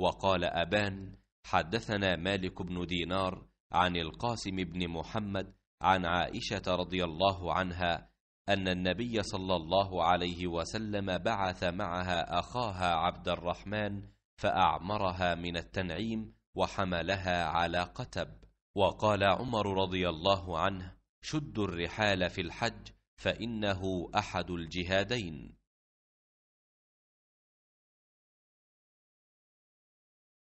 وقال أبان حدثنا مالك بن دينار عن القاسم بن محمد عن عائشة رضي الله عنها أن النبي صلى الله عليه وسلم بعث معها أخاها عبد الرحمن فأعمرها من التنعيم وحملها على قتب وقال عمر رضي الله عنه شد الرحال في الحج فإنه أحد الجهادين